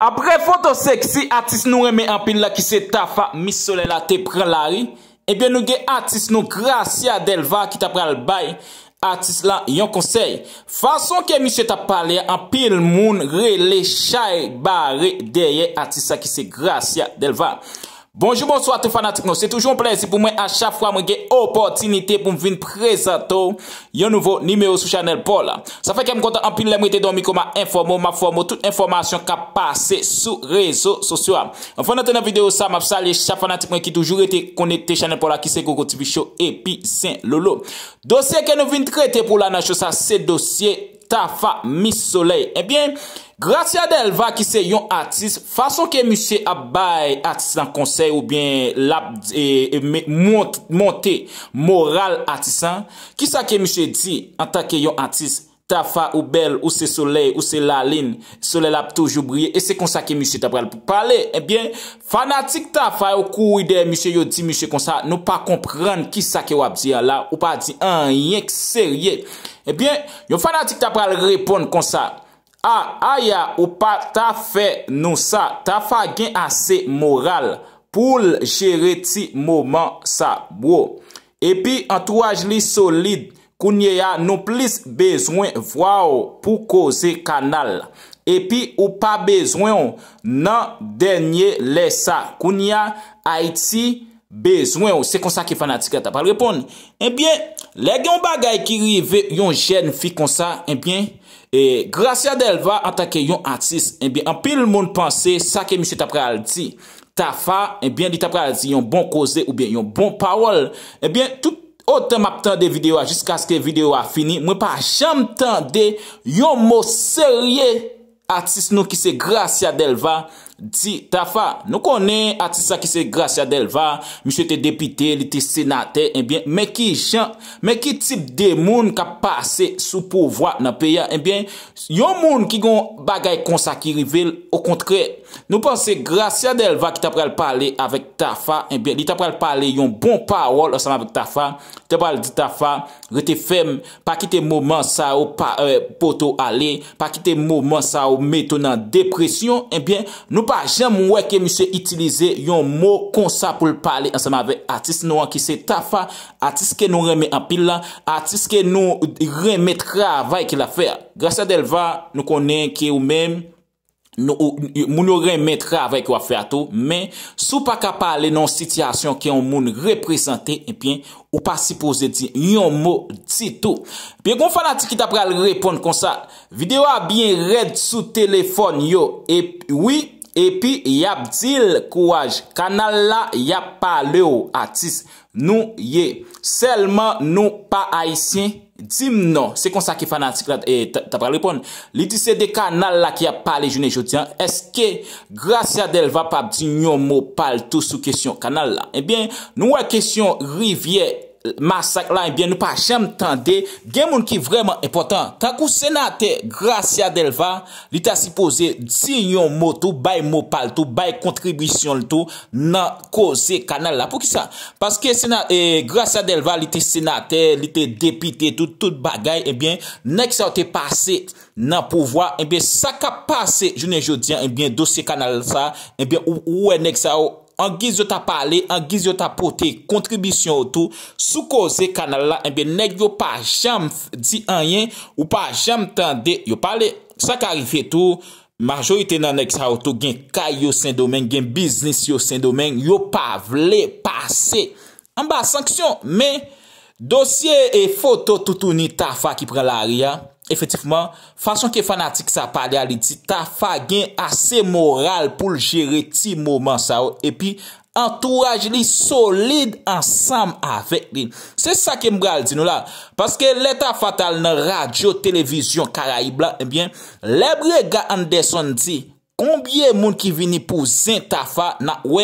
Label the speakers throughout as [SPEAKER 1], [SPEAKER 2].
[SPEAKER 1] Apre foto seksi, atis nou reme anpil la ki se tafa misole la te pralari, ebyen eh nou ge atis nou Gratia Delval ki ta pral bay, atis lan yon konsey. Fason ke misye ta pale, anpil moun rele chay bare deye atis la ki se Gratia Delval. Bonjour, bonsoir tou fanatik nou. Se toujou mwen plezi pou mwen achafwa mwen gen opotinite pou mwen vin prezato yon nouvo nimeyo sou chanel pou la. Sa feke m konta anpil lè mwen te domi kon ma informo, ma formo, tout informasyon ka pase sou rezo sosyo am. Mwen fwa nan tena videyo sa, mwen ap sa lè chafanatik mwen ki toujou rete konete chanel pou la ki se koko tibisho epi sen lolo. Dosye ke nou vin trete pou lana chosa, se dosye tafa misolei, ebyen... Eh Gratia del va ki se yon atis, fason ke miche abay atis lan konsey ou bien e, e, monte moral atisan, ki sa ke miche di an ta ke yon atis, ta fa ou bel ou se soley ou se laline, solel ap toujou brye, e se kon sa ke miche ta pral pou pale, ebyen, fanatik ta fa ou kou ide miche yo di miche kon sa, nou pa komprende ki sa ke wap di ala ou pa di an yenk serye, ebyen, yon fanatik ta pral repon kon sa, Aya, ou pa ta fe nou sa, ta fa gen ase moral pou l jere ti mouman sa, bro. Epi, antouaj li solid, kounye ya nou plis bezwen vwa ou pou koze kanal. Epi, ou pa bezwen ou nan denye le sa, kounye a iti bezwen ou. Se konsa ki fanatika ta pal repon. Enbyen, eh le gen bagay ki rive yon jen fi konsa, enbyen, eh E, Gratia Delva, an tanke yon artist, eh en bin, an pil moun pense, sa ke mi se tapre al ti, ta fa, en bin, di tapre al ti, yon bon koze, ou bin, yon bon pawol, eh en bin, tout o tem ap tande videwa, jiska aske videwa fini, mwen pa chanm tande, yon mou serye artist nou ki se Gratia Delva. Di, tafa, nou konen atisa ki se Gratia Delva, msye te depite, li te senate, enbyen, eh men ki jant, men ki tip de moun ka pase sou pouvwa nan peya, enbyen, eh yon moun ki gon bagay konsa ki rivel, ou kontre, Nou panse, Gratia Delva ki ta pral pale avèk ta fa, enbyen, eh li ta pral pale yon bon parol ansan avèk ta fa, te pral di ta fa, rete fem, pa ki te mouman sa ou euh, poto ale, pa ki te mouman sa ou meton nan depresyon, enbyen, eh nou pa jem wè ke mi se itilize yon mou konsa pou l pale ansan avèk atis, nou an ki se ta fa, atis ke nou reme apilan, atis ke nou reme travay ki la fè. Gratia Delva, nou konen ki ou mèm, Moun yo remetre avek wafi ato Men sou pa ka pale nan sityasyon Ki an moun represente E eh pien ou pa sipose di Nyon mou titou Pye kon fanatik ki tapre al repon kon sa Videyo a bien red sou telefon yo E wii E pi yap dil kouaj Kanal la yap pale yo Atis nou ye Selman nou pa aisyen Dim nou, se kon sa ki fa nan tikla E eh, tabral ripon Li di se de kanal la ki a pale jounen joutian Eske, grase adel va pa Di nyon mou pale tout sou kesyon kanal la Ebyen, eh nou a kesyon rivye Masak la, eh nou pa jem tante, gen moun ki vreman epotant. Takou senate Gratia Delva, li ta si pose, di yon motou, bay mot pal tou, bay kontribisyon l tou, nan kose kanal la. Pou ki sa? Paske eh, Gratia Delva li te senate, li te depite, tout bagay, nek sa ou te pase nan pouvoi. Sak a pase, jounen joudien, dosye kanal la, ou enek sa ou. an giz yo ta pale, an giz yo ta pote, kontribisyon eh ou tou, sou koze kanal la, enbe neg yo pa jam di an yen, ou pa jam tan de, yo pale, sa karife tou, majoyite nan neg sa ou tou gen kay yo sen domen, gen biznis yo sen domen, yo pa vle pase, an ba sanksyon, men, dosye e foto toutou ni tafa ki pren l'aria, Efetifman, fason ki fanatik sa pade a li di, ta fa gen ase moral pou l jere ti mouman sa ou, epi entourage li solide ansam avek li. Se sa ke mga al di nou la, paske leta fatal nan radyo, televizyon, karaib la, ebyen, eh lebre ga andeson di. Koumbye moun ki vini pou zin tafa na we,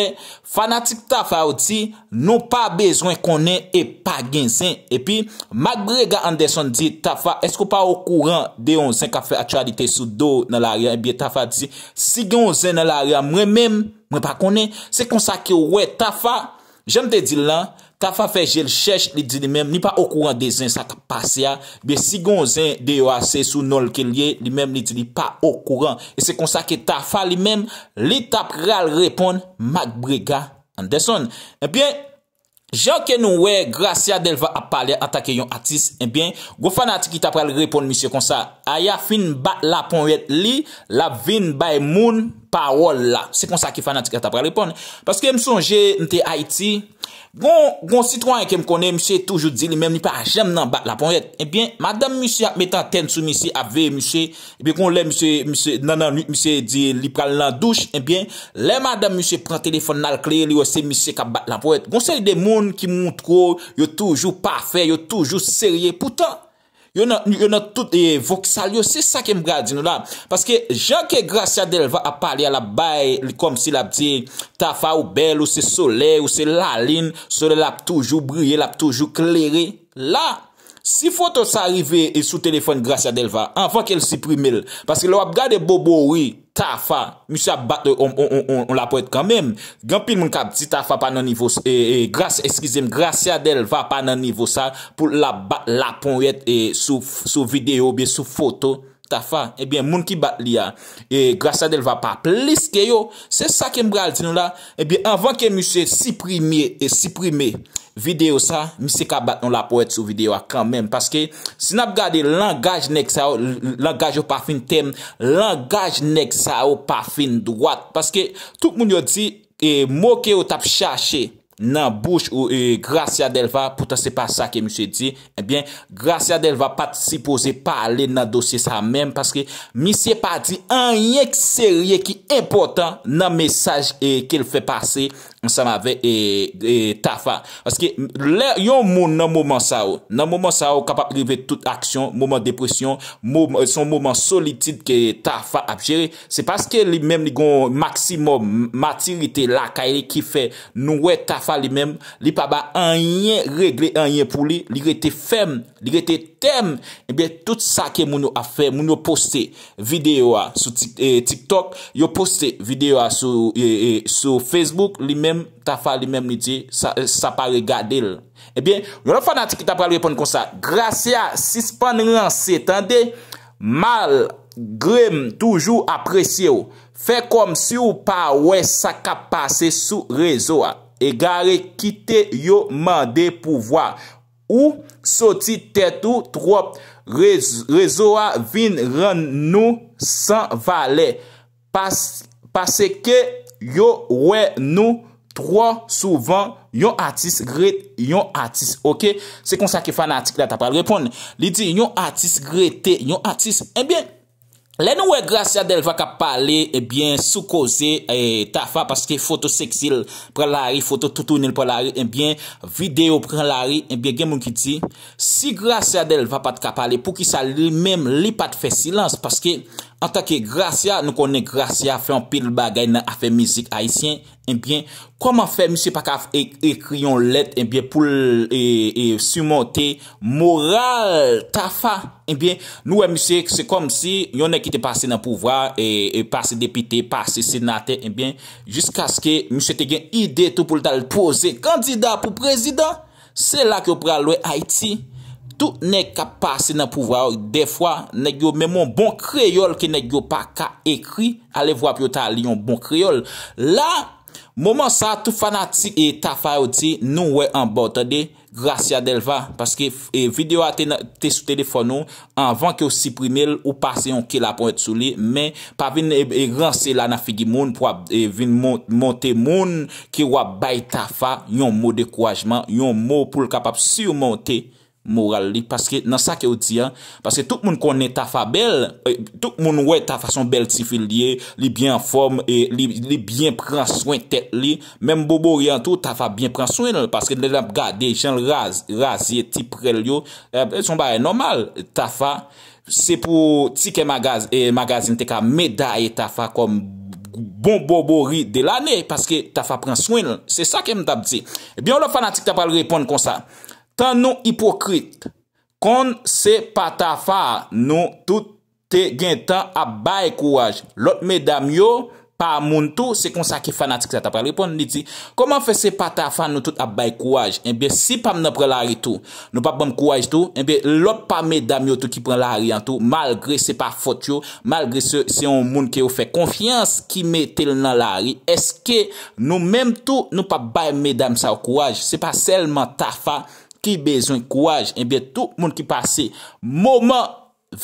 [SPEAKER 1] fanatik tafa ou ti nou pa bezwen konen e pa gen zin. E pi, magre ga andeson di tafa, esko pa ou kouran de yon zin ka fe aktualite sou do nan la riyan? E eh biye tafa di, si gen yon zin nan la riyan mwen men, mwen pa konen, se konsa ki we tafa, jem te di lan, ta fa fejel chèch li di li mèm, ni pa okouran de zin sa ta pase ya, be sigon zin de yo ase sou nol ke liye, li mèm li di li pa okouran, e se konsa ke ta fa li mèm, li ta pral repon, Mac Brega Anderson. Ebyen, eh jan ke nou we, grasyadele va ap pale, ata ke yon atis, ebyen, eh go fanatik ki ta pral repon, misye konsa, aya fin bat la pon wet li, la vin bay moun, parol la. Se konsa ki fanatik ki ta pral repon. Paske m sonje, nte Haiti, Gon sitwany kem konen, msye toujou di li menm li pa jem nan bat la pou et, ebyen, eh madame msye ak metan ten sou msye ave eh msye, ebyen kon le msye nan nan msye di li pral nan douche, ebyen, eh le madame msye pran telefon nan l kle, li yo se msye ka bat la pou et. Gon se li de moun ki moun trou, yo toujou pa fe, yo toujou serye pou tan. Yo nan tout evok salyo, se sa kem gra di nou la. Paske jan ke grasa del va ap pale ala bay, li kom si la ap di, tafa ou bel ou se sole, ou se laline, sole la ap toujou brye, la ap toujou kleri, la. Si fote sa arrive e sou telefon Gratia Delva, anvan ke el siprime el. Paske l wap gade bobo oui, tafa, musye a bat e om, om, om, om, la pou ete kanmem. Gampil moun kap di tafa pa nan nivou sa, e, e, Gratia, eskize m, Gratia Delva pa nan nivou sa pou la bat la pon yete e sou video be, sou foto, tafa. Ebyen moun ki bat li a, e, Gratia Delva pa plis ke yo, se sa ke mbral di nou la, ebyen eh anvan ke musye siprime, e, siprime, e. Videyo sa, mi se ka bat nou la pou et sou videyo a kamem. Paske, si nap gade langaj nek sa ou, langaj ou pa fin tem, langaj nek sa ou pa fin dwat. Paske, tout moun yo di, e, mou ke yo tap chache nan bouch ou e, Gratia Delva, poutan se pa sa ke mi se di, ebyen, Gratia Delva pati si pose pale nan dosye sa men. Paske, mi se pa di, an yek serye ki importan nan mesaj e, ke l fe pase. Sama ve tafa. Aske yon moun nan mouman sa ou. Nan mouman sa ou kapap rive tout aksyon. Mouman depresyon. Son mouman solitid ke tafa apjere. Se paske li men li goun maksimum matirite lakaye ki fe nouwe tafa li men. Li pa ba anyen regle anyen pou li. Li rete fem. Dike te tem, ebyen, tout sa ke moun yo a fe, moun yo poste videyo a sou e, TikTok, yo poste videyo a e, e, sou Facebook, li mem, ta fa li mem li di, sa pa regade l. Ebyen, yon lò fanatik ki ta pral repon kon sa, grase a sispan lan se, tande, mal, grem, toujou apresye ou, fe kom si ou pa wè sa ka pase sou rezo a, e gare kite yo mande pou vwa, ou... Soti tetou trwop rezoa vin ren nou san vale. Pase ke yo we nou trwa souvan yon atis gret yon atis. Ok, se kon sa ki fanatik la ta pa l repon. Li di yon atis grete, yon atis. Ebyen. Eh Lè nouè grase adèl va kap pale, ebyen, eh sou koze eh, tafa, paske foto seksil pralari, foto tutounil pralari, ebyen, eh video pralari, ebyen, gen moun ki ti, si grase adèl va pat kap pale, pou ki sa li, mèm li pat fe silans, paske, An tanke Gratia, nou konen Gratia fè an pil bagay nan a fè mizik Haitien, enbyen, eh koman fè M. Pakaf ekriyon let, enbyen, eh pou soumonte moral tafa? Enbyen, nou wè M. Ek, se kom si yonè ki te pase nan pouvwa, e pase depite, pase senate, enbyen, eh jiska skè M. Tekyen ide tou pou lta lpoze kandida pou prezident, se la ke ou pralwe Haitien. tout ne kap pase nan pouvwa ou. Defwa, ne gyo men mon bon kreyol ki ne gyo pa ka ekri ale vwa pyo ta li yon bon kreyol. La, mouman sa, tout fanatik e tafa ou ti, nou we an bote de, grasyad elva, paske e video a te sou telefono anvan ki ou siprimel ou pase yon kilapon et souli, men pa vin e, e ranse la nan figi moun pou a e vin monte moun ki wap bay tafa yon mou de kouajman, yon mou pou l kapap surmonte Moral li, paske nan sa ke ou di ya Paske tout moun kone ta fa bel eh, Tout moun wè ta fa son bel tifil liye Li bien form, eh, li bien pran swen tet li Mem bobori an tou, ta fa bien pran swen li Paske de la gade, jen l raz, raz ye ti prel yo eh, Son ba e normal, ta fa Se pou tike magazin te ka medaye ta fa Kom bon bobori de l ane Paske ta fa pran swen li Se sa ke m tab di Ebyon l fanatik ta pal repon kon sa Tan nou hipokrit, kon se patafan nou tout te gen tan abay kouaj. Lot medam yo, pa moun tou, se kon sa ki fanatik sa ta pral. Repon ni ti, koman fe se patafan nou tout abay kouaj? Enbyen, eh si pam nan prelari tou, nou pap bom kouaj tou, enbyen, eh lot pa medam yo tou ki prelari an tou, malgre se pa fot yo, malgre se se yon moun ki ou fe konfians ki metel nan lari, eske nou menm tou nou pap bay medam sa kouaj? Se pa selman tafan... Ki bezon kouaj, ebe eh tout moun ki pase mouman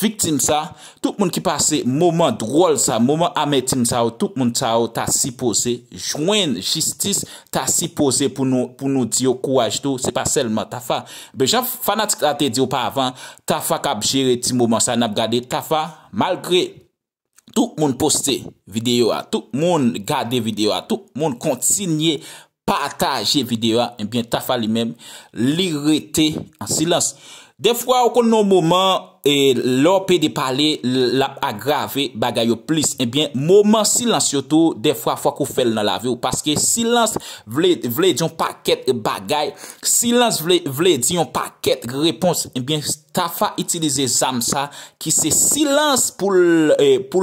[SPEAKER 1] viktim sa, tout moun ki pase mouman droul sa, mouman ametin sa ou, tout moun sa ou ta sipose, jwen jistis ta sipose pou nou diyo kouaj tou, se pa selman ta fa. Beja fanatik la te diyo pa avan, ta fa kap jere ti mouman sa nap gade, ta fa malgre tout moun poste videyo a, tout moun gade videyo a, tout moun kontinye videyo a. Pataje videwa, eh ta fa li men, li rete an silans. De fwa eh ou kon nou mouman, lor pe de pale, la agrave bagay yo plis. Mouman silans yotou, de fwa fwa kou fel nan la ve ou. Paske silans vle diyon paket bagay, silans vle diyon paket repons. Ta fa itilize zam sa ki se silans pou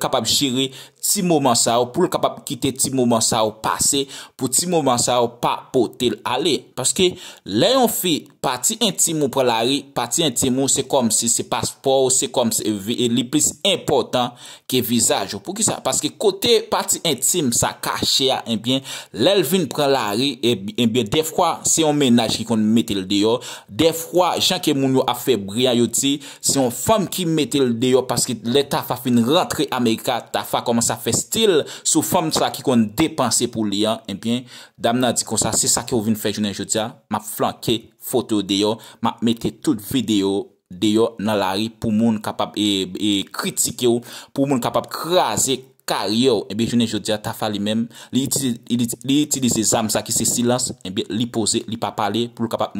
[SPEAKER 1] kapab jiri. ti mouman sa ou pou lè kapap ki te ti mouman sa ou pase, pou ti mouman sa ou pa pou tel ale. Paske lè yon fi pati inti mou pre la ri, pati inti mou se kom se se paspor, se kom se li plis impotant ke vizaj ou pou ki sa. Paske kote pati inti mou sa kache a, lè lvin pre la ri, de fwa se yon menaj ki kon metel de yo, de fwa chan ke moun yo a febri an yo ti, se yon fam ki metel de yo, paske lè ta fa fin rentre Amerika, ta fa kom sa, sa fe stil sou fom sa ki kon depanse pou liyan, en eh bien, dam nan di kon sa, se sa ki ou vin fè jounen joutia, ma flanke fote ou deyo, ma mette tout videyo deyo nan la ri pou moun kapap e kritike ou, pou moun kapap krasi krasi, Karyo, enbe jounen jodia tafa li menm, li itilize zam sa ki se silans, enbe li pose, li pa pale pou l kapak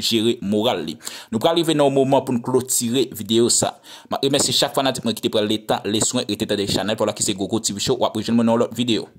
[SPEAKER 1] jere euh, moral li. Nou pralive nou mouman pou nou klotire videyo sa. Ma remensi chak fanatik mwen ki te prele le tan, le swen, rete ta de chanel pou la ki se gogo TV show ou apre jounen moun nou lot videyo.